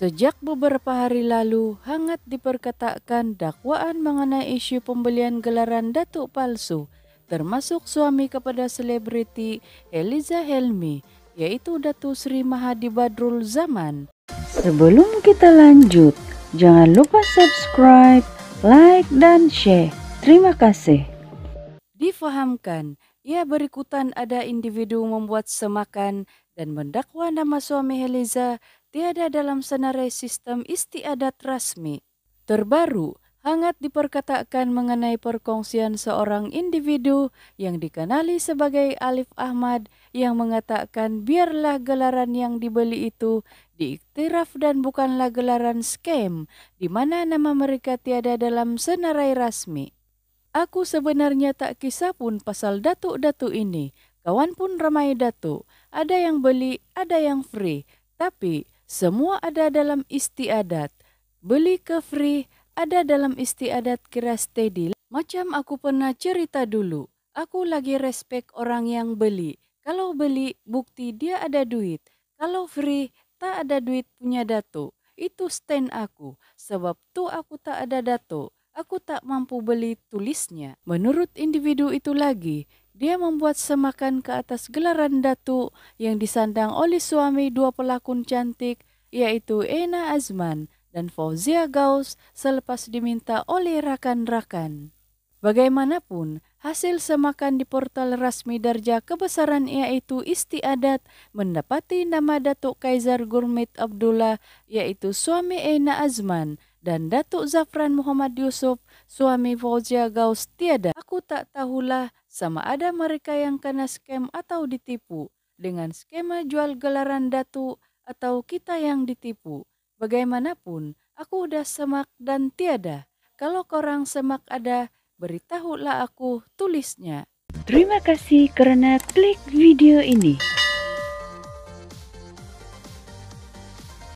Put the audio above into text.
Sejak beberapa hari lalu, hangat diperkatakan dakwaan mengenai isu pembelian gelaran datuk palsu, termasuk suami kepada selebriti Eliza Helmi, yaitu Datu Sri Mahadi Badrul Zaman. Sebelum kita lanjut, jangan lupa subscribe, like, dan share. Terima kasih. Difahamkan, ia berikutan ada individu membuat semakan dan mendakwa nama suami Eliza tiada dalam senarai sistem istiadat rasmi. Terbaru, hangat diperkatakan mengenai perkongsian seorang individu yang dikenali sebagai Alif Ahmad yang mengatakan biarlah gelaran yang dibeli itu diiktiraf dan bukanlah gelaran scam di mana nama mereka tiada dalam senarai rasmi. Aku sebenarnya tak kisah pun pasal datuk-datuk ini. Kawan pun ramai datuk. Ada yang beli, ada yang free. Tapi semua ada dalam istiadat. Beli ke free ada dalam istiadat kira steady. Macam aku pernah cerita dulu, aku lagi respect orang yang beli. Kalau beli, bukti dia ada duit. Kalau free, tak ada duit punya dato. Itu stand aku, sebab tu aku tak ada dato. Aku tak mampu beli tulisnya. Menurut individu itu lagi, dia membuat semakan ke atas gelaran datu yang disandang oleh suami dua pelakon cantik, yaitu Ena Azman dan Fauzia Gauss selepas diminta oleh rakan-rakan. Bagaimanapun, hasil semakan di portal resmi Darja kebesaran yaitu istiadat mendapati nama Datuk Kaisar Gurmit Abdullah yaitu suami Ena Azman dan Datuk Zafran Muhammad Yusuf suami Fauzia Gaus tiada. Aku tak tahulah sama ada mereka yang kena scam atau ditipu dengan skema jual gelaran datu atau kita yang ditipu. Bagaimanapun, aku udah semak dan tiada. Kalau korang semak ada, beritahulah aku tulisnya. Terima kasih karena klik video ini.